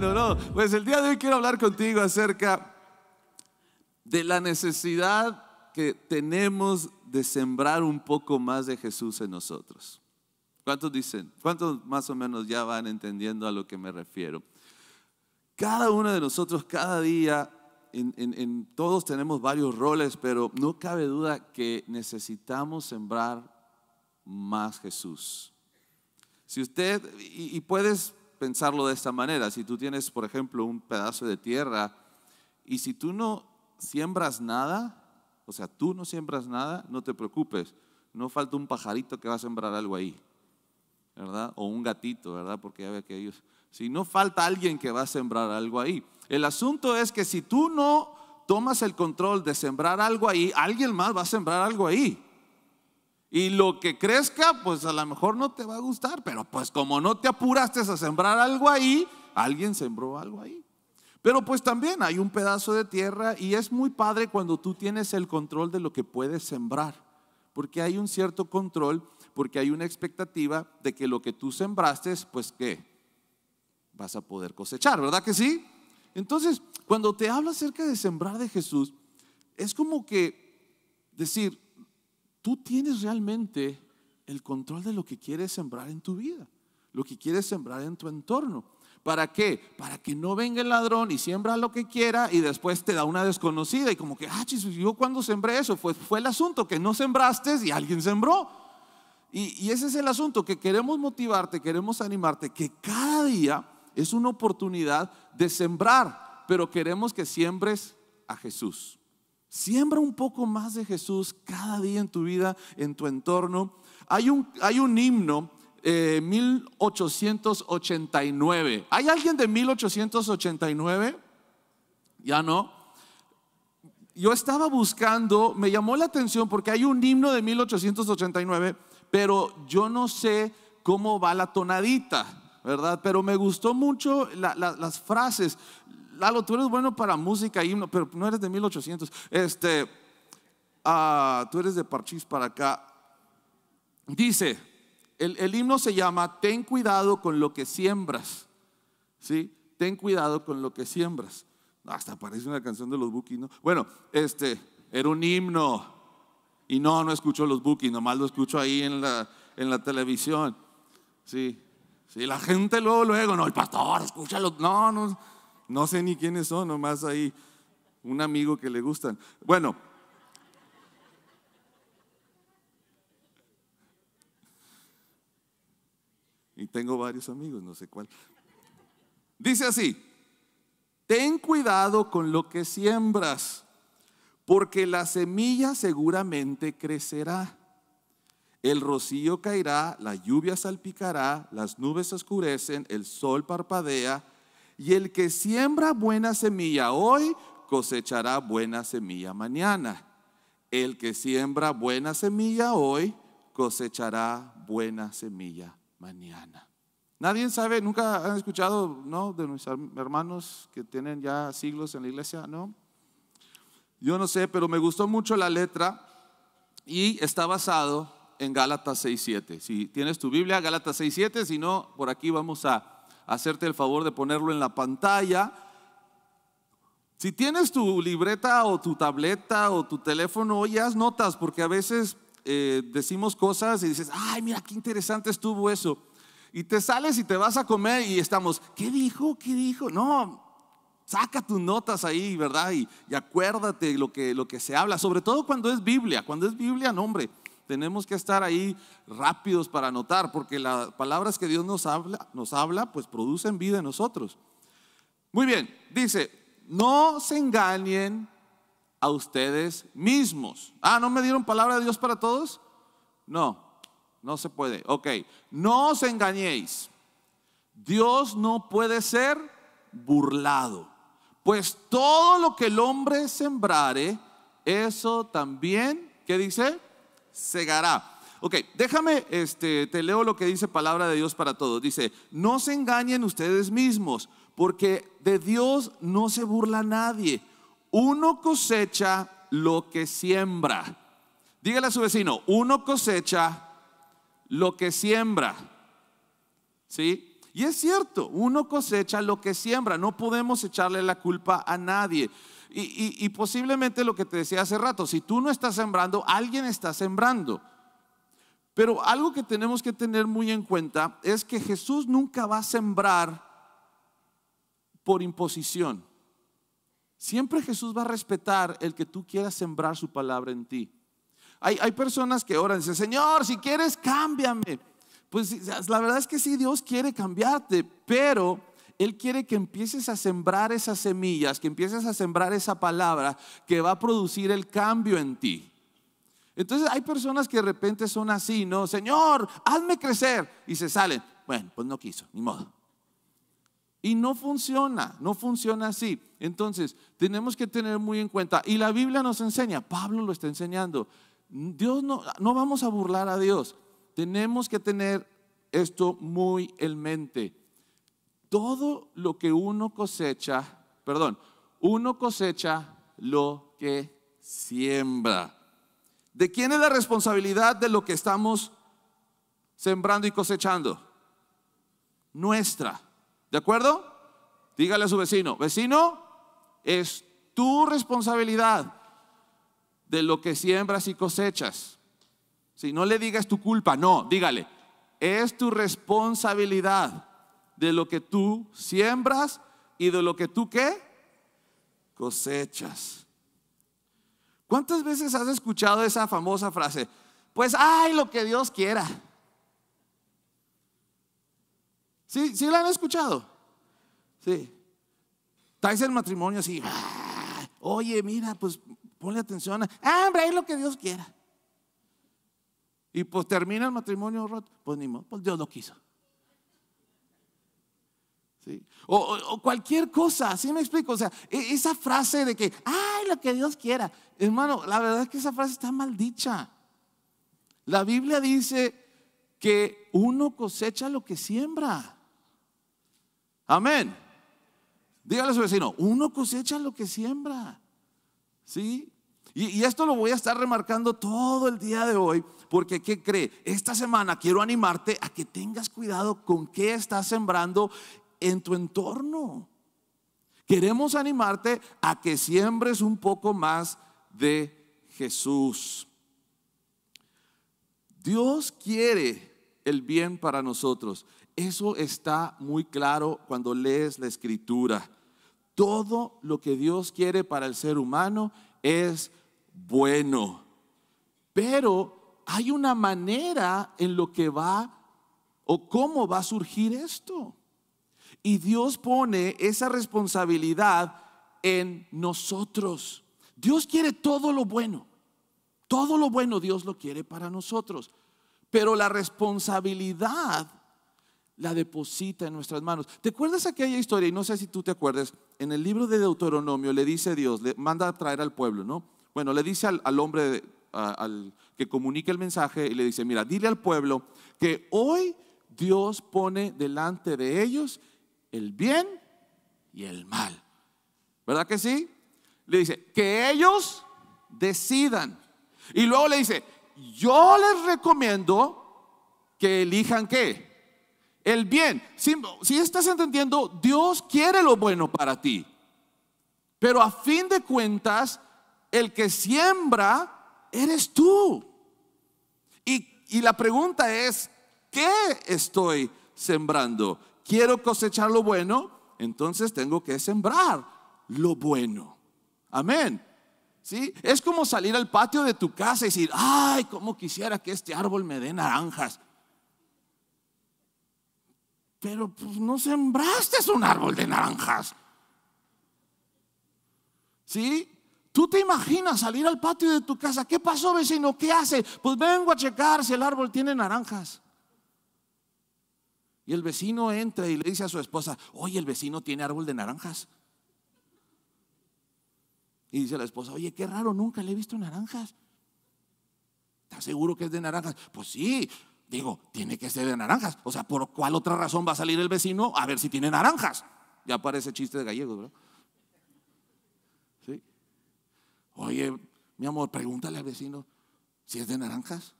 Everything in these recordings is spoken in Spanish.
bueno, no. Pues el día de hoy quiero hablar contigo acerca de la necesidad que tenemos de sembrar un poco más de Jesús en nosotros. ¿Cuántos dicen? ¿Cuántos más o menos ya van entendiendo a lo que me refiero? Cada uno de nosotros, cada día, en, todos tenemos varios roles, pero no cabe duda que necesitamos sembrar más Jesús. Si usted, y puedes pensarlo de esta manera. Si tú tienes, por ejemplo, un pedazo de tierra y si tú no siembras nada, o sea, tú no siembras nada, no te preocupes. No falta un pajarito que va a sembrar algo ahí, ¿verdad? O un gatito, ¿verdad? Porque ya ve que ellos... Si no falta alguien que va a sembrar algo ahí. El asunto es que si tú no tomas el control de sembrar algo ahí, alguien más va a sembrar algo ahí. Y lo que crezca, pues a lo mejor no te va a gustar, pero pues como no te apuraste a sembrar algo ahí, alguien sembró algo ahí. Pero pues también hay un pedazo de tierra y es muy padre cuando tú tienes el control de lo que puedes sembrar, porque hay un cierto control, porque hay una expectativa de que lo que tú sembraste, pues qué, vas a poder cosechar, ¿verdad que sí? Entonces, cuando te habla acerca de sembrar de Jesús, es como que decir, tú tienes realmente el control de lo que quieres sembrar en tu vida, lo que quieres sembrar en tu entorno. ¿Para qué? Para que no venga el ladrón y siembra lo que quiera y después te da una desconocida y como que, ah, yo cuando sembré eso, fue el asunto que no sembraste y alguien sembró. y ese es el asunto que queremos motivarte, queremos animarte, que cada día es una oportunidad de sembrar, pero queremos que siembres a Jesús. Siembra un poco más de Jesús cada día en tu vida, en tu entorno. Hay un, hay un himno, 1889. Eh, ¿Hay alguien de 1889? Ya no. Yo estaba buscando, me llamó la atención porque hay un himno de 1889, pero yo no sé cómo va la tonadita, ¿verdad? Pero me gustó mucho las frases. Lalo, tú eres bueno para música, himno, pero no eres de 1800. Este, ah, tú eres de Parchís para acá. Dice, el, himno se llama Ten cuidado con lo que siembras. ¿Sí? Ten cuidado con lo que siembras. Hasta parece una canción de los Bookies, ¿no? Bueno, este, era un himno. Y no, no escucho los Bookies, nomás lo escucho ahí en la, en la televisión. Sí, sí, la gente luego, luego, no, el pastor, escúchalo. No, no. No sé ni quiénes son, nomás ahí un amigo que le gustan. Bueno. Y tengo varios amigos, no sé cuál. Dice así, ten cuidado con lo que siembras, porque la semilla seguramente crecerá. El rocío caerá, la lluvia salpicará, las nubes oscurecen, el sol parpadea y el que siembra buena semilla hoy, cosechará buena semilla mañana. El que siembra buena semilla hoy, cosechará buena semilla mañana. Nadie sabe, nunca han escuchado, ¿no? De mis hermanos que tienen ya siglos en la iglesia, ¿no? Yo no sé, pero me gustó mucho la letra y está basado en Gálatas 6.7. Si tienes tu Biblia, Gálatas 6.7, si no, por aquí vamos a hacerte el favor de ponerlo en la pantalla. Si tienes tu libreta o tu tableta o tu teléfono, oye, haz notas, porque a veces eh, decimos cosas y dices, ay, mira, qué interesante estuvo eso. Y te sales y te vas a comer y estamos, ¿qué dijo? ¿Qué dijo? No, saca tus notas ahí, ¿verdad? Y, acuérdate lo que, lo que se habla, sobre todo cuando es Biblia. Cuando es Biblia, nombre. hombre, tenemos que estar ahí rápidos para anotar, porque las palabras que Dios nos habla, nos habla, pues producen vida en nosotros. Muy bien, dice, no se engañen a ustedes mismos. Ah, ¿no me dieron palabra de Dios para todos? No, no se puede. Ok, no os engañéis. Dios no puede ser burlado, pues todo lo que el hombre sembrare, eso también, ¿qué dice? Segará, Ok, déjame, este, te leo lo que dice palabra de Dios para todos. Dice, no se engañen ustedes mismos, porque de Dios no se burla nadie. Uno cosecha lo que siembra. Dígale a su vecino, uno cosecha lo que siembra. ¿Sí? Y es cierto, uno cosecha lo que siembra, no podemos echarle la culpa a nadie. Y, posiblemente lo que te decía hace rato, si tú no estás sembrando, alguien está sembrando. Pero algo que tenemos que tener muy en cuenta es que Jesús nunca va a sembrar por imposición. Siempre Jesús va a respetar el que tú quieras sembrar su palabra en ti. Hay, hay personas que oran dicen, Señor, si quieres, cámbiame. Pues la verdad es que sí, Dios quiere cambiarte, pero él quiere que empieces a sembrar esas semillas, que empieces a sembrar esa palabra que va a producir el cambio en ti. Entonces hay personas que de repente son así, ¿no? Señor, hazme crecer. Y se salen. Bueno, pues no quiso, ni modo. Y no funciona, no funciona así. Entonces, tenemos que tener muy en cuenta. Y la Biblia nos enseña, Pablo lo está enseñando. Dios no, no vamos a burlar a Dios. Tenemos que tener esto muy en mente todo lo que uno cosecha, perdón, uno cosecha lo que siembra. ¿De quién es la responsabilidad de lo que estamos sembrando y cosechando? Nuestra. ¿De acuerdo? Dígale a su vecino, vecino, es tu responsabilidad de lo que siembras y cosechas. Si no le digas tu culpa, no, dígale, es tu responsabilidad de lo que tú siembras y de lo que tú qué cosechas. ¿Cuántas veces has escuchado esa famosa frase? Pues hay lo que Dios quiera. ¿Sí, sí la han escuchado? Sí. Estáis en matrimonio así. Ah, oye, mira, pues ponle atención. A, ah, hombre, lo que Dios quiera. Y pues termina el matrimonio roto. Pues ni modo, pues Dios lo quiso. O, cualquier cosa, ¿sí me explico? O sea, e, esa frase de que, ay, lo que Dios quiera. Hermano, la verdad es que esa frase está mal La Biblia dice que uno cosecha lo que siembra. Amén. Dígale a su vecino, uno cosecha lo que siembra. ¿Sí? Y, y, esto lo voy a estar remarcando todo el día de hoy, porque ¿qué cree? Esta semana quiero animarte a que tengas cuidado con qué estás sembrando en tu entorno. Queremos animarte a que siembres un poco más de Jesús. Dios quiere el bien para nosotros. Eso está muy claro cuando lees la escritura. Todo lo que Dios quiere para el ser humano es bueno. Pero hay una manera en lo que va o cómo va a surgir esto. Y Dios pone esa responsabilidad en nosotros. Dios quiere todo lo bueno. Todo lo bueno Dios lo quiere para nosotros. Pero la responsabilidad la deposita en nuestras manos. ¿Te acuerdas aquella historia? Y no sé si tú te acuerdas. En el libro de Deuteronomio le dice Dios, le manda a traer al pueblo, ¿no? Bueno, le dice al, hombre al que comunica el mensaje y le dice, mira, dile al pueblo que hoy Dios pone delante de ellos el bien y el mal. ¿Verdad que sí? Le dice, que ellos decidan. Y luego le dice, yo les recomiendo que elijan qué? El bien. Si, estás entendiendo, Dios quiere lo bueno para ti. Pero a fin de cuentas, el que siembra eres tú. Y, y la pregunta es, ¿qué estoy sembrando? quiero cosechar lo bueno, entonces tengo que sembrar lo bueno. Amén. ¿Sí? Es como salir al patio de tu casa y decir, ay, cómo quisiera que este árbol me dé naranjas. Pero pues no sembraste un árbol de naranjas. ¿Sí? Tú te imaginas salir al patio de tu casa, ¿qué pasó vecino? ¿Qué hace? Pues vengo a checar si el árbol tiene naranjas. Y el vecino entra y le dice a su esposa, oye, el vecino tiene árbol de naranjas. Y dice la esposa, oye, qué raro, nunca le he visto naranjas. ¿Estás seguro que es de naranjas? Pues sí, digo, tiene que ser de naranjas. O sea, ¿por cuál otra razón va a salir el vecino a ver si tiene naranjas? Ya parece chiste de gallegos, ¿verdad? Oye, mi amor, pregúntale al vecino si es de naranjas.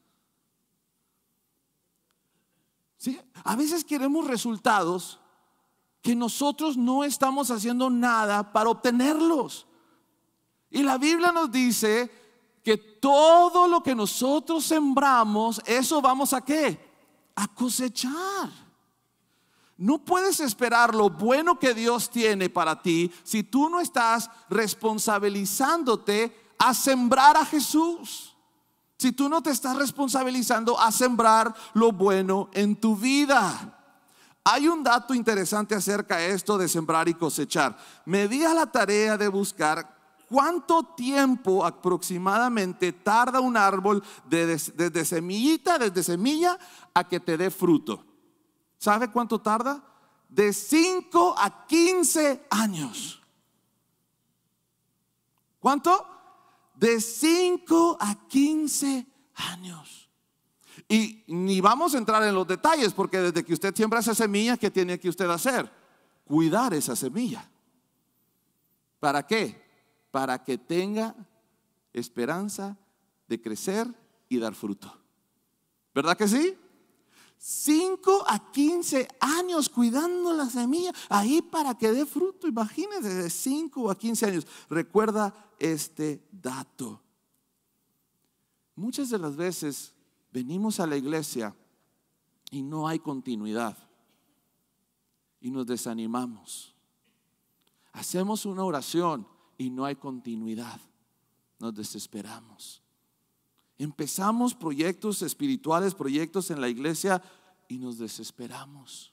A veces queremos resultados que nosotros no estamos haciendo nada para obtenerlos. Y la Biblia nos dice que todo lo que nosotros sembramos, eso vamos a qué? A cosechar. No puedes esperar lo bueno que Dios tiene para ti si tú no estás responsabilizándote a sembrar a Jesús. Si tú no te estás responsabilizando a sembrar lo bueno en tu vida. Hay un dato interesante acerca de esto de sembrar y cosechar. Me di a la tarea de buscar cuánto tiempo aproximadamente tarda un árbol desde, semillita, desde semilla, a que te dé fruto. ¿Sabe cuánto tarda? De 5 a 15 años. ¿Cuánto? de 5 a 15 años. Y ni vamos a entrar en los detalles, porque desde que usted siembra esa semilla, ¿qué tiene que usted hacer? Cuidar esa semilla. ¿Para qué? Para que tenga esperanza de crecer y dar fruto. ¿Verdad que sí? 5 a 15 años cuidando la semilla ahí para que dé fruto. Imagínense, de 5 a 15 años. Recuerda este dato. Muchas de las veces venimos a la iglesia y no hay continuidad y nos desanimamos. Hacemos una oración y no hay continuidad. Nos desesperamos. Empezamos proyectos espirituales, proyectos en la iglesia y nos desesperamos.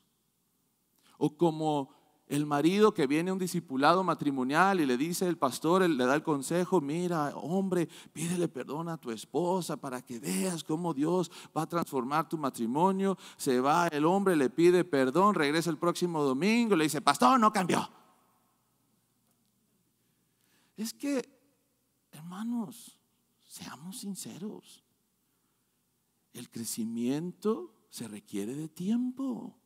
O como el marido que viene un discipulado matrimonial y le dice el pastor, le da el consejo, mira, hombre, pídele perdón a tu esposa para que veas cómo Dios va a transformar tu matrimonio. Se va el hombre, le pide perdón, regresa el próximo domingo, le dice, pastor, no cambió. Es que, hermanos, Seamos sinceros. El crecimiento se requiere de tiempo.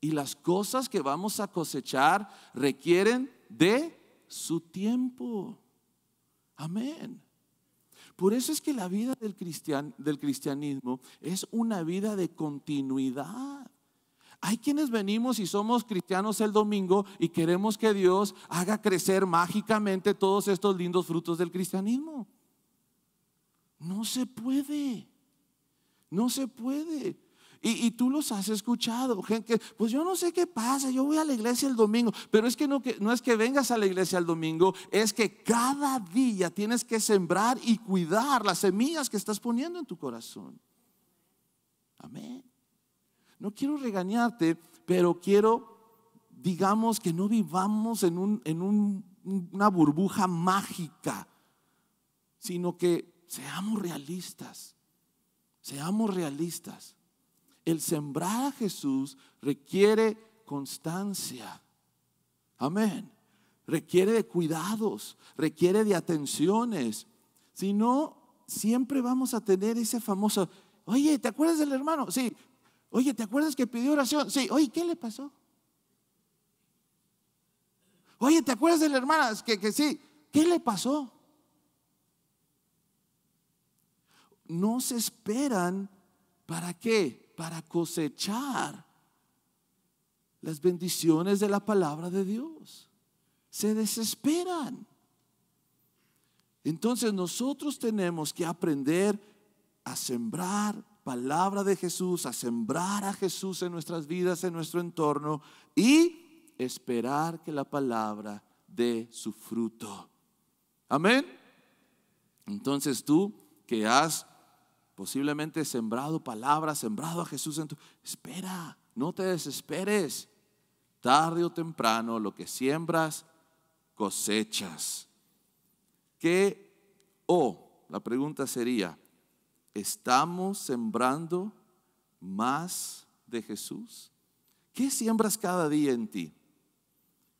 Y las cosas que vamos a cosechar requieren de su tiempo. Amén. Por eso es que la vida del, del cristianismo es una vida de continuidad. Hay quienes venimos y somos cristianos el domingo y queremos que Dios haga crecer mágicamente todos estos lindos frutos del cristianismo. No se puede. No se puede. Y, tú los has escuchado, gente, pues yo no sé qué pasa, yo voy a la iglesia el domingo, pero es que no, no es que vengas a la iglesia el domingo, es que cada día tienes que sembrar y cuidar las semillas que estás poniendo en tu corazón. Amén. No quiero regañarte, pero quiero, digamos, que no vivamos en, una burbuja mágica, sino que Seamos realistas. Seamos realistas. El sembrar a Jesús requiere constancia. Amén. Requiere de cuidados, requiere de atenciones. Si no, siempre vamos a tener ese famoso oye, ¿te acuerdas del hermano? Sí. Oye, ¿te acuerdas que pidió oración? Sí. Oye, ¿qué le pasó? Oye, ¿te acuerdas de la hermana? Que, que sí. ¿Qué le pasó? no se esperan para qué? Para cosechar las bendiciones de la palabra de Dios. Se desesperan. Entonces nosotros tenemos que aprender a sembrar palabra de Jesús, a sembrar a Jesús en nuestras vidas, en nuestro entorno y esperar que la palabra dé su fruto. Amén. Entonces tú que has posiblemente sembrado palabras, sembrado a Jesús en tu... Espera, no te desesperes. Tarde o temprano lo que siembras, cosechas. ¿Qué o? la pregunta sería, ¿estamos sembrando más de Jesús? ¿Qué siembras cada día en ti?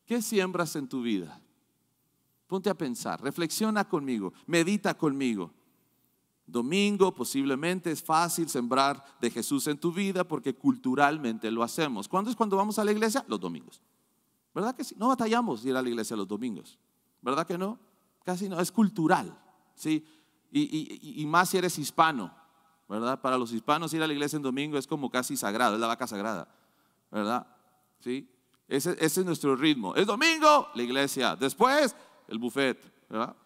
¿Qué siembras en tu vida? Ponte a pensar, reflexiona conmigo, medita conmigo domingo, posiblemente es fácil sembrar de Jesús en tu vida porque culturalmente lo hacemos. ¿Cuándo es cuando vamos a la iglesia? Los domingos. ¿Verdad que sí? No batallamos ir a la iglesia los domingos. ¿Verdad que no? Casi no, es cultural. ¿sí? Y, más si eres hispano, ¿verdad? Para los hispanos ir a la iglesia en domingo es como casi sagrado, es la vaca sagrada, ¿verdad? ¿Sí? Ese, ese es nuestro ritmo. Es domingo, la iglesia. Después, el buffet, ¿verdad?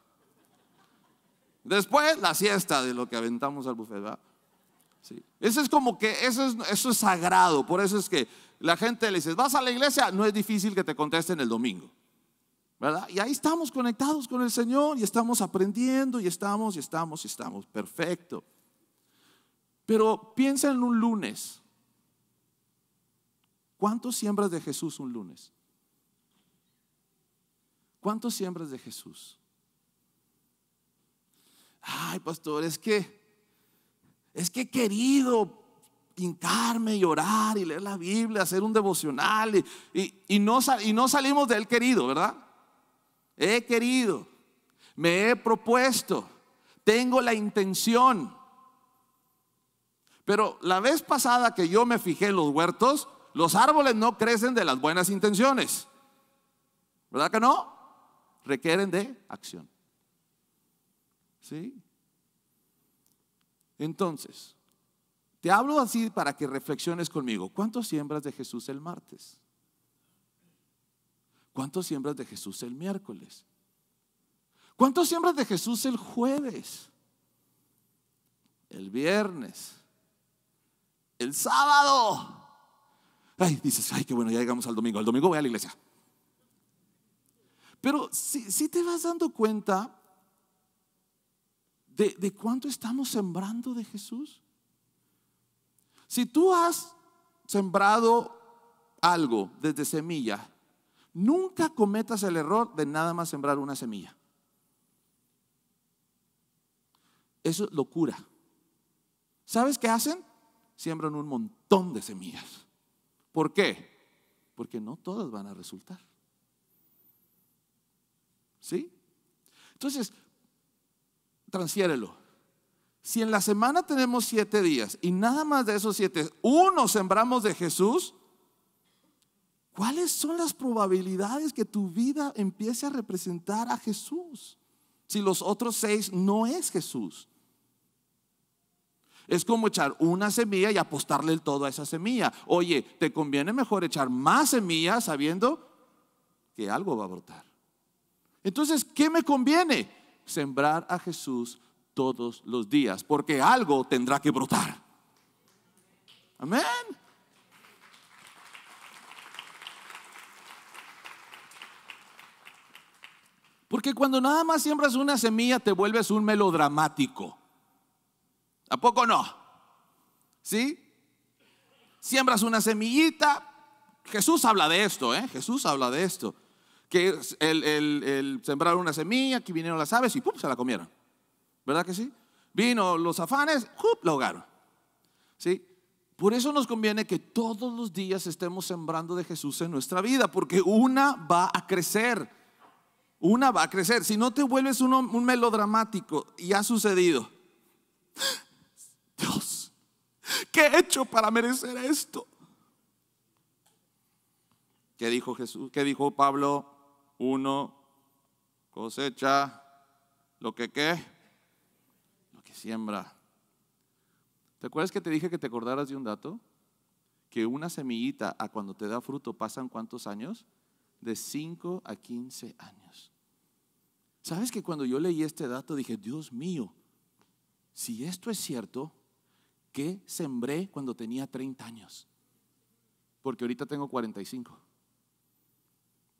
Después la siesta de lo que aventamos al buffet, Eso es como que eso es, eso es sagrado. Por eso es que la gente le dice, vas a la iglesia, no es difícil que te contesten el domingo. ¿Verdad? Y ahí estamos conectados con el Señor y estamos aprendiendo y estamos y estamos y estamos. Perfecto. Pero piensa en un lunes. ¿Cuántos siembras de Jesús un lunes? ¿Cuántos siembras de Jesús? ay, pastor, es que, es que he querido hincarme y orar y leer la Biblia, hacer un devocional y, no, y no salimos del querido, ¿verdad? He querido, me he propuesto, tengo la intención. Pero la vez pasada que yo me fijé en los huertos, los árboles no crecen de las buenas intenciones. ¿Verdad que no? Requieren de acción. ¿Sí? Entonces, te hablo así para que reflexiones conmigo. ¿Cuántos siembras de Jesús el martes? ¿Cuántos siembras de Jesús el miércoles? ¿Cuántos siembras de Jesús el jueves? El viernes. El sábado. Ay, dices, ay, qué bueno, ya llegamos al domingo. El domingo voy a la iglesia. Pero si te vas dando cuenta de, cuánto estamos sembrando de Jesús. Si tú has sembrado algo desde semilla, nunca cometas el error de nada más sembrar una semilla. Eso es locura. ¿Sabes qué hacen? Siembran un montón de semillas. ¿Por qué? Porque no todas van a resultar. ¿Sí? Entonces, transfiérelo. Si en la semana tenemos siete días y nada más de esos siete, uno sembramos de Jesús, ¿cuáles son las probabilidades que tu vida empiece a representar a Jesús? Si los otros seis no es Jesús. Es como echar una semilla y apostarle el todo a esa semilla. Oye, te conviene mejor echar más semillas sabiendo que algo va a brotar. Entonces, ¿qué me conviene? sembrar a Jesús todos los días, porque algo tendrá que brotar. Amén. Porque cuando nada más siembras una semilla te vuelves un melodramático. ¿A poco no? ¿Sí? Siembras una semillita. Jesús habla de esto, ¿eh? Jesús habla de esto que el, el, sembraron una semilla, que vinieron las aves y ¡pum! se la comieron. ¿Verdad que sí? Vino los afanes, la ahogaron. ¿Sí? Por eso nos conviene que todos los días estemos sembrando de Jesús en nuestra vida, porque una va a crecer. Una va a crecer. Si no te vuelves un melodramático, y ha sucedido. Dios, ¿qué he hecho para merecer esto? ¿Qué dijo Jesús? ¿Qué dijo Pablo? uno cosecha lo que qué, lo que siembra. ¿Te acuerdas que te dije que te acordaras de un dato? Que una semillita a cuando te da fruto pasan cuántos años? De 5 a 15 años. ¿Sabes que cuando yo leí este dato dije, Dios mío, si esto es cierto, ¿qué sembré cuando tenía 30 años? Porque ahorita tengo 45.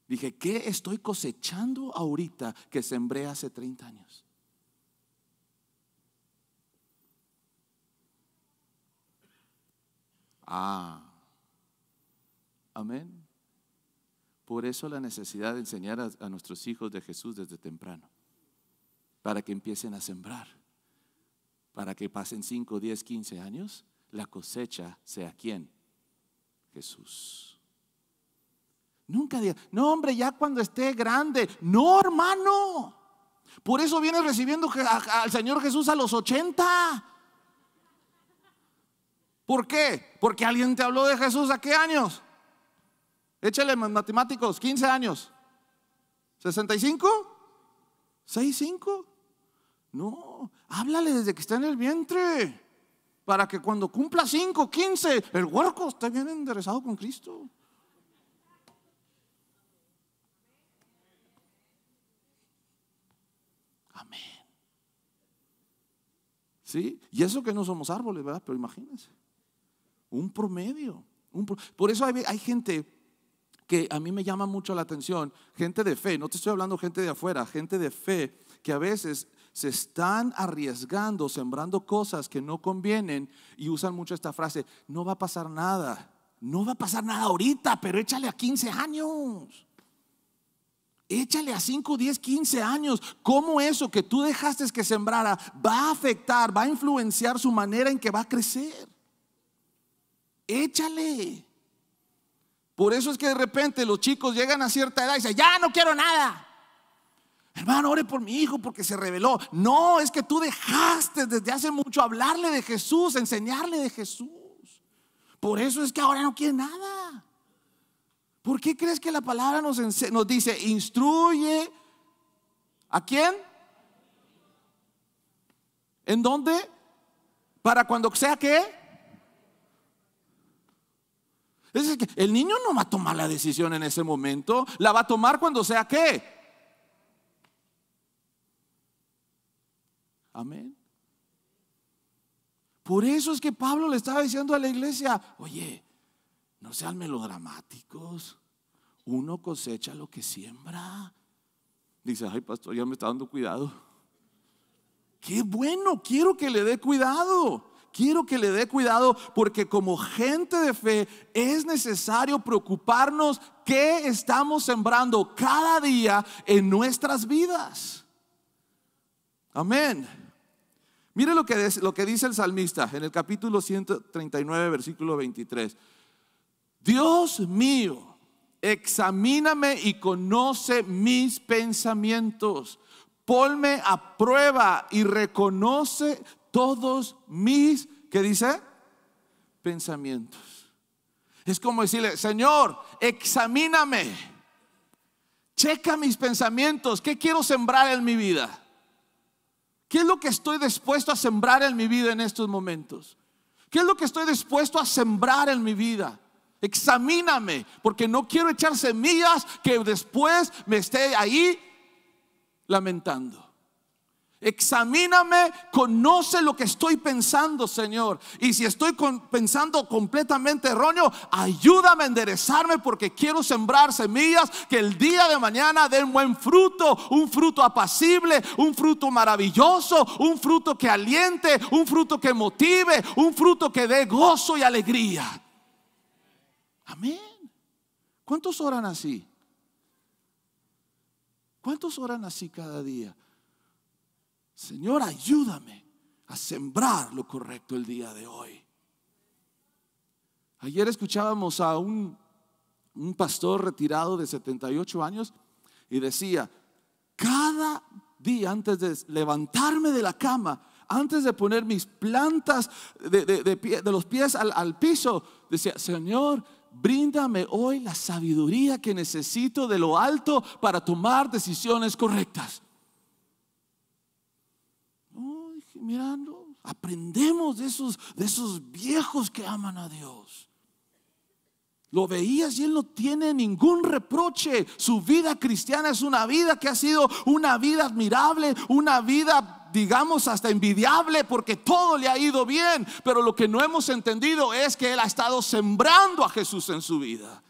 Dije, ¿qué estoy cosechando ahorita que sembré hace 30 años? Ah, amén. Por eso la necesidad de enseñar a, nuestros hijos de Jesús desde temprano, para que empiecen a sembrar, para que pasen 5, 10, 15 años, la cosecha sea quién? Jesús. Nunca diga, no hombre, ya cuando esté grande. No, hermano. Por eso vienes recibiendo al Señor Jesús a los 80. ¿Por qué? Porque alguien te habló de Jesús a qué años. Échale matemáticos, 15 años. ¿65? ¿65? No, háblale desde que está en el vientre. Para que cuando cumpla 5, 15, el huerco esté bien enderezado con Cristo. Amén. ¿Sí? Y eso que no somos árboles, ¿verdad? Pero imagínense. Un promedio. Por eso hay, hay gente que a mí me llama mucho la atención, gente de fe, no te estoy hablando gente de afuera, gente de fe, que a veces se están arriesgando, sembrando cosas que no convienen y usan mucho esta frase, no va a pasar nada, no va a pasar nada ahorita, pero échale a 15 años. Échale a 5, 10, 15 años. ¿Cómo eso que tú dejaste que sembrara va a afectar, va a influenciar su manera en que va a crecer? Échale. Por eso es que de repente los chicos llegan a cierta edad y dicen, ya no quiero nada. Hermano, ore por mi hijo porque se reveló. No, es que tú dejaste desde hace mucho hablarle de Jesús, enseñarle de Jesús. Por eso es que ahora no quiere nada. ¿Por qué crees que la palabra nos, dice, instruye? ¿A quién? ¿En dónde? Para cuando sea qué? Es que el niño no va a tomar la decisión en ese momento, la va a tomar cuando sea qué Amén. Por eso es que Pablo le estaba diciendo a la iglesia, oye, no sean melodramáticos. Uno cosecha lo que siembra. Dice, ay pastor, ya me está dando cuidado. Qué bueno, quiero que le dé cuidado. Quiero que le dé cuidado porque como gente de fe es necesario preocuparnos qué estamos sembrando cada día en nuestras vidas. Amén. Mire lo que, lo que dice el salmista en el capítulo 139, versículo 23. Dios mío, examíname y conoce mis pensamientos. Ponme a prueba y reconoce todos mis, ¿qué dice? Pensamientos. Es como decirle, Señor, examíname, checa mis pensamientos, ¿qué quiero sembrar en mi vida? ¿Qué es lo que estoy dispuesto a sembrar en mi vida en estos momentos? ¿Qué es lo que estoy dispuesto a sembrar en mi vida? Examíname, porque no quiero echar semillas que después me esté ahí lamentando. Examíname, conoce lo que estoy pensando, Señor. Y si estoy pensando completamente erróneo, ayúdame a enderezarme porque quiero sembrar semillas que el día de mañana den buen fruto, un fruto apacible, un fruto maravilloso, un fruto que aliente, un fruto que motive, un fruto que dé gozo y alegría. Amén. ¿Cuántos oran así? ¿Cuántos oran así cada día? Señor, ayúdame a sembrar lo correcto el día de hoy. Ayer escuchábamos a un, pastor retirado de 78 años y decía, cada día antes de levantarme de la cama, antes de poner mis plantas de, de, los pies al, al piso, decía, Señor, bríndame hoy la sabiduría que necesito de lo alto para tomar decisiones correctas. mirando, aprendemos de esos viejos que aman a Dios. Lo veías y él no tiene ningún reproche. Su vida cristiana es una vida que ha sido una vida admirable, una vida, digamos, hasta envidiable, porque todo le ha ido bien. Pero lo que no hemos entendido es que él ha estado sembrando a Jesús en su vida.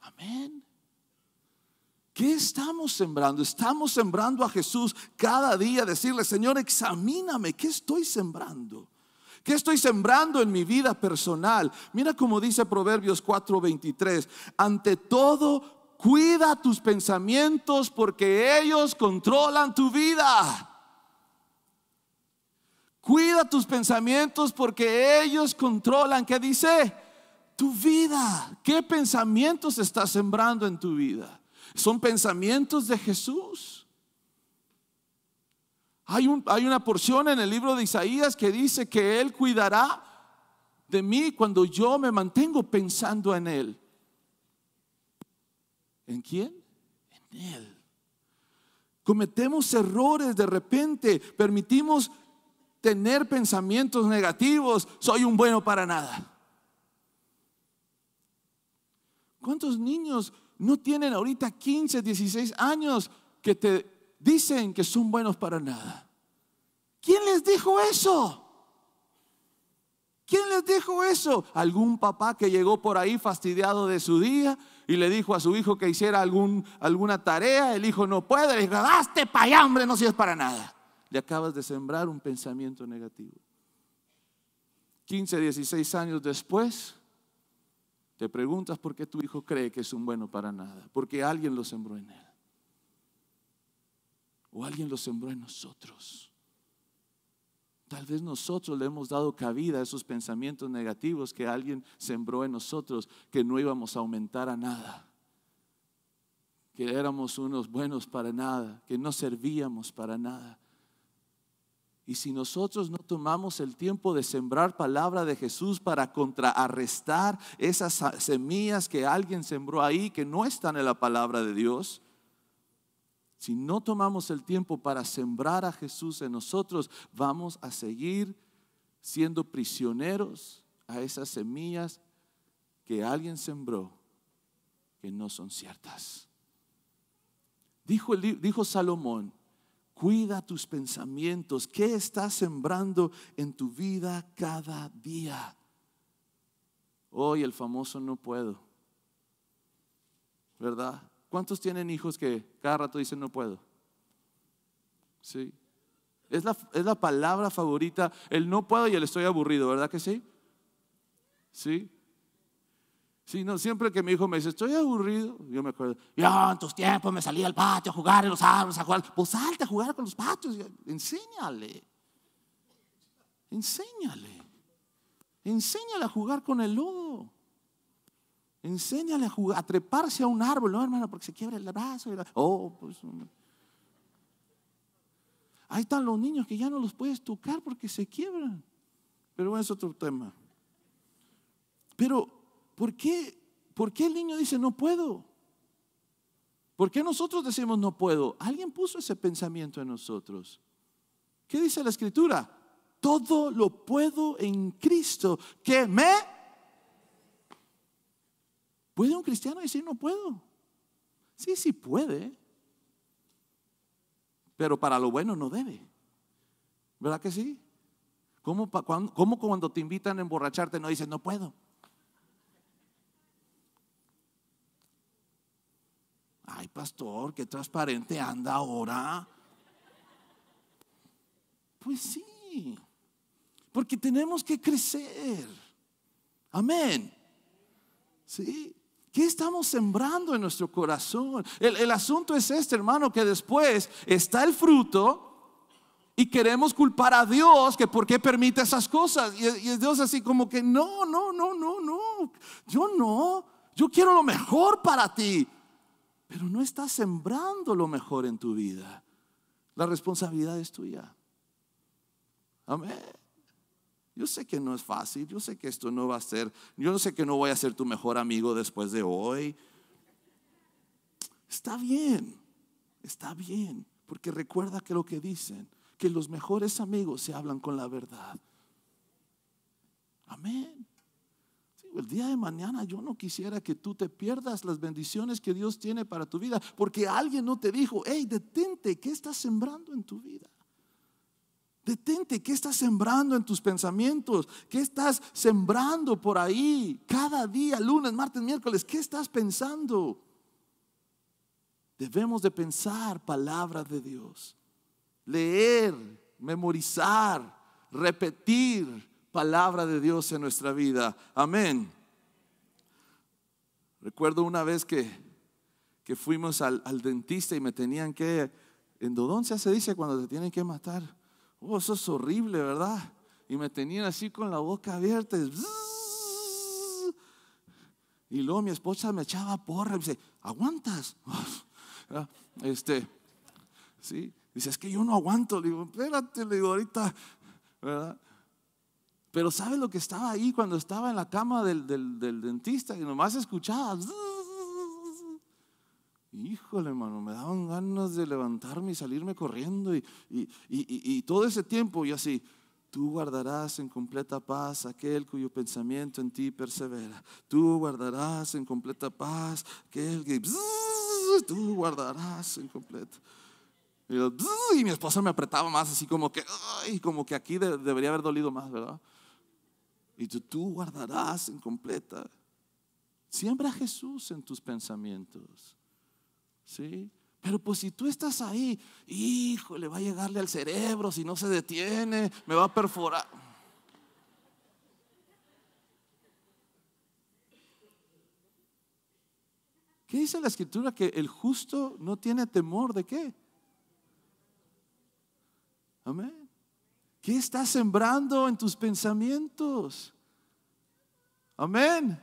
Amén. ¿Qué estamos sembrando? Estamos sembrando a Jesús cada día, decirle, Señor, examíname, ¿qué estoy sembrando? ¿Qué estoy sembrando en mi vida personal? Mira como dice Proverbios 4:23, ante todo, cuida tus pensamientos porque ellos controlan tu vida. Cuida tus pensamientos porque ellos controlan, ¿qué dice? Tu vida. ¿Qué pensamientos estás sembrando en tu vida? ¿Son pensamientos de Jesús? Hay, una porción en el libro de Isaías que dice que Él cuidará de mí cuando yo me mantengo pensando en Él. ¿En quién? En Él. Cometemos errores de repente, permitimos tener pensamientos negativos, soy un bueno para nada. ¿Cuántos niños no tienen ahorita 15, 16 años que te dicen que son buenos para nada. ¿Quién les dijo eso? ¿Quién les dijo eso? ¿Algún papá que llegó por ahí fastidiado de su día y le dijo a su hijo que hiciera algún, alguna tarea? El hijo no puede, le dijo, y hambre, no sirves para nada. Le acabas de sembrar un pensamiento negativo. 15, 16 años después, te preguntas por qué tu hijo cree que es un bueno para nada, porque alguien lo sembró en él o alguien lo sembró en nosotros. Tal vez nosotros le hemos dado cabida a esos pensamientos negativos que alguien sembró en nosotros, que no íbamos a aumentar a nada, que éramos unos buenos para nada, que no servíamos para nada. Y si nosotros no tomamos el tiempo de sembrar palabra de Jesús para contraarrestar esas semillas que alguien sembró ahí que no están en la palabra de Dios, si no tomamos el tiempo para sembrar a Jesús en nosotros, vamos a seguir siendo prisioneros a esas semillas que alguien sembró que no son ciertas. Dijo, Salomón, cuida tus pensamientos, ¿qué estás sembrando en tu vida cada día? Hoy el famoso no puedo, ¿verdad? ¿Cuántos tienen hijos que cada rato dicen no puedo? Sí. Es la, es la palabra favorita, el no puedo y el estoy aburrido, ¿verdad que sí? Sí. Sí, no, siempre que mi hijo me dice, estoy aburrido, yo me acuerdo, yo en tus tiempos me salí al patio a jugar en los árboles, a jugar, pues salte a jugar con los patios, enséñale, enséñale, enséñale a jugar con el lodo. Enséñale a, treparse a un árbol, no hermano, porque se quiebra el brazo. Oh, pues. Ahí están los niños que ya no los puedes tocar porque se quiebran. Pero es otro tema. Pero, ¿por qué, ¿por qué el niño dice no puedo? ¿Por qué nosotros decimos no puedo? Alguien puso ese pensamiento en nosotros. ¿Qué dice la escritura? Todo lo puedo en Cristo que me ¿Puede un cristiano decir no puedo? Sí, sí puede. Pero para lo bueno no debe. ¿Verdad que sí? ¿Cómo, cuando te invitan a emborracharte no dices no puedo? Ay, pastor, qué transparente anda ahora. Pues sí, porque tenemos que crecer. Amén. Sí, ¿Qué estamos sembrando en nuestro corazón? El, asunto es este, hermano, que después está el fruto y queremos culpar a Dios que por qué permite esas cosas. Y, y Dios así como que, no, no, no, no, no, yo no, yo quiero lo mejor para ti, pero no estás sembrando lo mejor en tu vida. La responsabilidad es tuya. Amén. Yo sé que no es fácil, yo sé que esto no va a ser, yo no sé que no voy a ser tu mejor amigo después de hoy. Está bien, está bien, porque recuerda que lo que dicen, que los mejores amigos se hablan con la verdad. Amén. El día de mañana yo no quisiera que tú te pierdas las bendiciones que Dios tiene para tu vida, porque alguien no te dijo, hey, detente, ¿qué estás sembrando en tu vida? Detente, ¿qué estás sembrando en tus pensamientos? ¿Qué estás sembrando por ahí? Cada día, lunes, martes, miércoles, ¿qué estás pensando? Debemos de pensar palabras de Dios, leer, memorizar, repetir palabra de Dios en nuestra vida. Amén. Recuerdo una vez que, que fuimos al, al dentista y me tenían que, endodoncia se dice cuando te tienen que matar oh, eso es horrible, ¿verdad? Y me tenían así con la boca abierta. Y luego mi esposa me echaba porra y dice, ¿aguantas? Este, sí, dice, es que yo no aguanto. Le digo, espérate, le digo, ahorita, ¿verdad? Pero ¿sabes lo que estaba ahí cuando estaba en la cama del, del dentista? Y nomás escuchaba. Híjole, hermano, me daban ganas de levantarme y salirme corriendo y, todo ese tiempo y así. Tú guardarás en completa paz aquel cuyo pensamiento en ti persevera. Tú guardarás en completa paz aquel que... tú guardarás en completa. Y, mi esposa me apretaba más así como que... Ay, como que aquí debería haber dolido más, ¿verdad? Y tú, tú guardarás en completa. Siembra a Jesús en tus pensamientos. ¿Sí? Pero pues si tú estás ahí, híjole, va a llegarle al cerebro, si no se detiene, me va a perforar. ¿Qué dice la escritura? Que el justo no tiene temor de qué. Amén. ¿Qué estás sembrando en tus pensamientos? Amén.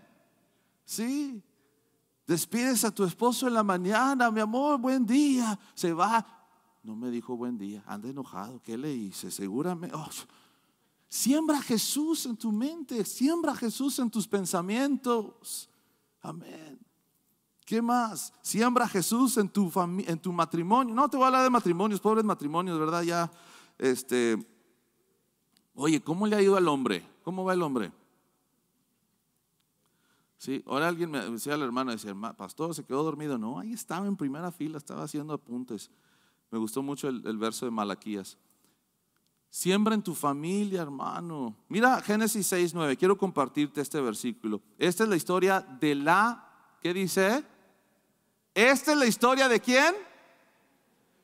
Sí. Despides a tu esposo en la mañana, mi amor, buen día. Se va. No me dijo buen día, anda enojado. ¿Qué le hice? Segúrame. Oh, siembra Jesús en tu mente, siembra Jesús en tus pensamientos. Amén. ¿Qué más? Siembra Jesús en tu, en tu matrimonio. No te voy a hablar de matrimonios, pobres matrimonios, ¿verdad? Ya, este. Oye, ¿cómo le ha ido al hombre? ¿Cómo va el hombre? ¿Sí? Ahora alguien me decía al hermano, decía, pastor, se quedó dormido. No, ahí estaba en primera fila, estaba haciendo apuntes. Me gustó mucho el, el verso de Malaquías. Siembra en tu familia, hermano. Mira Génesis 6, 9. Quiero compartirte este versículo. Esta es la historia de la, ¿qué dice? Esta es la historia de quién?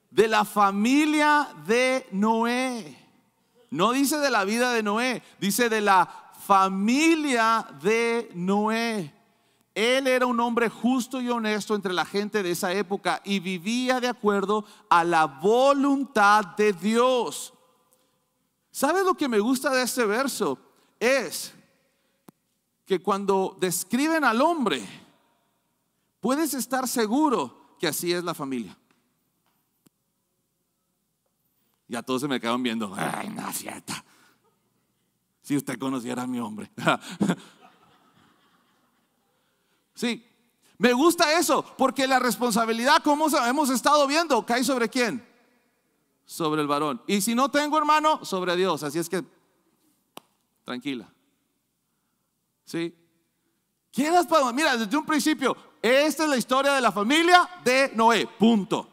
De la familia de Noé. No dice de la vida de Noé, dice de la familia de Noé. Él era un hombre justo y honesto entre la gente de esa época y vivía de acuerdo a la voluntad de Dios. ¿Sabes lo que me gusta de este verso? Es que cuando describen al hombre, puedes estar seguro que así es la familia. Y a todos se me acaban viendo, ay, no cierta. Si usted conociera a mi hombre. sí, me gusta eso, porque la responsabilidad, como hemos estado viendo, cae sobre quién? Sobre el varón. Y si no tengo hermano, sobre Dios. Así es que, tranquila. ¿Sí? para... Mira, desde un principio, esta es la historia de la familia de Noé. Punto.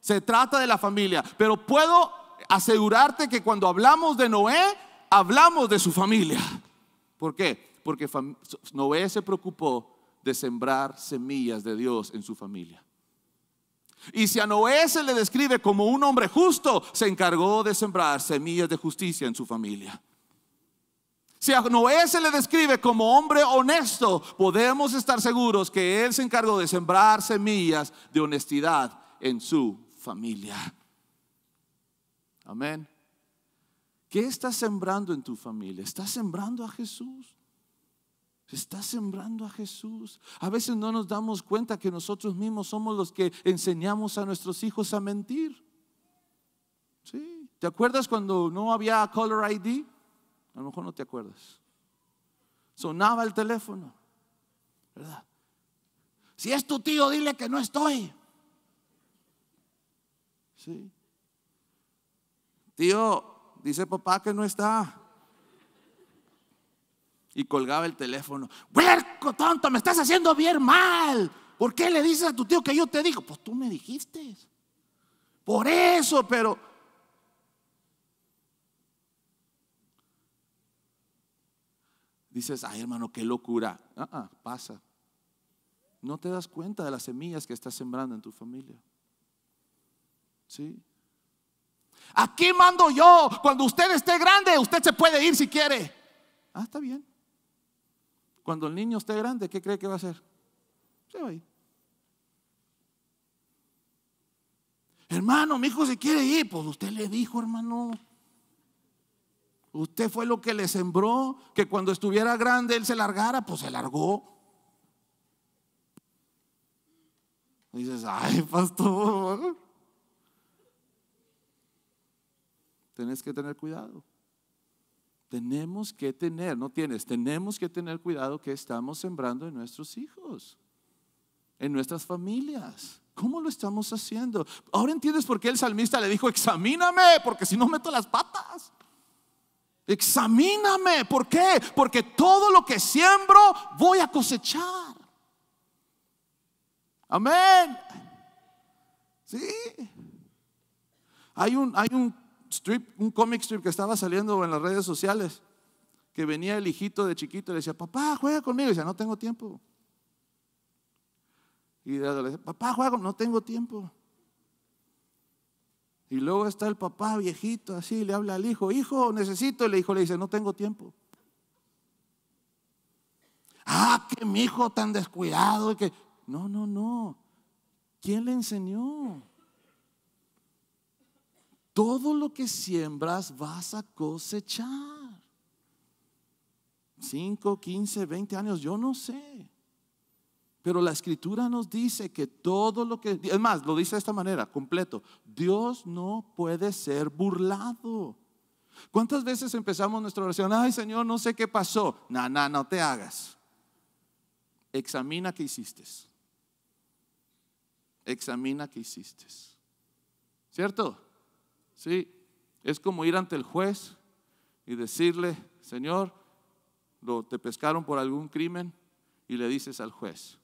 Se trata de la familia. Pero puedo asegurarte que cuando hablamos de Noé, hablamos de su familia. ¿Por qué? Porque Noé se preocupó de sembrar semillas de Dios en su familia. Y si a Noé se le describe como un hombre justo, se encargó de sembrar semillas de justicia en su familia. Si a Noé se le describe como hombre honesto, podemos estar seguros que él se encargó de sembrar semillas de honestidad en su familia. Amén. ¿Qué estás sembrando en tu familia? ¿Estás sembrando a Jesús? ¿Estás sembrando a Jesús? A veces no nos damos cuenta que nosotros mismos somos los que enseñamos a nuestros hijos a mentir. ¿Sí? ¿Te acuerdas cuando no había Color ID? A lo mejor no te acuerdas. Sonaba el teléfono, ¿verdad? Si es tu tío, dile que no estoy. ¿Sí? Tío, Dice papá que no está. Y colgaba el teléfono. Huerco, tonto, me estás haciendo bien mal. ¿Por qué le dices a tu tío que yo te digo? Pues tú me dijiste. Por eso, pero... Dices, ay hermano, qué locura. Ah, ah pasa. No te das cuenta de las semillas que estás sembrando en tu familia. ¿Sí? Aquí mando yo. Cuando usted esté grande, usted se puede ir si quiere. Ah, está bien. Cuando el niño esté grande, ¿qué cree que va a hacer? Se va a ir. Hermano, mi hijo se quiere ir. Pues usted le dijo, hermano. Usted fue lo que le sembró que cuando estuviera grande él se largara, pues se largó. Dices, ay, pastor. tenés que tener cuidado. Tenemos que tener, no tienes, tenemos que tener cuidado que estamos sembrando en nuestros hijos, en nuestras familias. ¿Cómo lo estamos haciendo? Ahora entiendes por qué el salmista le dijo, examíname, porque si no meto las patas. Examíname, ¿por qué? Porque todo lo que siembro voy a cosechar. Amén. Sí. Hay un, hay un un comic strip que estaba saliendo en las redes sociales, que venía el hijito de chiquito y le decía, papá, juega conmigo. Y decía, no tengo tiempo. Y le decía, papá, juega conmigo, no tengo tiempo. Y luego está el papá viejito así, le habla al hijo, hijo, necesito. Y el hijo le dice, no tengo tiempo. Ah, que mi hijo tan descuidado. Y que... No, no, no. ¿Quién le enseñó? todo lo que siembras vas a cosechar. 5, 15, 20 años, yo no sé. Pero la escritura nos dice que todo lo que... Es más, lo dice de esta manera, completo. Dios no puede ser burlado. ¿Cuántas veces empezamos nuestra oración? Ay Señor, no sé qué pasó. No, no, no te hagas. Examina qué hiciste. Examina qué hiciste. ¿Cierto? ¿sí? Es como ir ante el juez y decirle, Señor, lo, te pescaron por algún crimen y le dices al juez.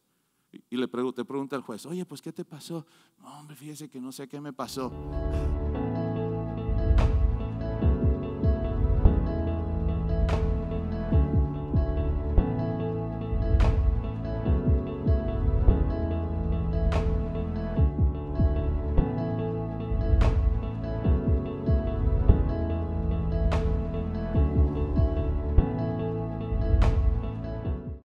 Y, le te pregunta al juez, oye, pues ¿qué te pasó? No, hombre, fíjese que no sé qué me pasó.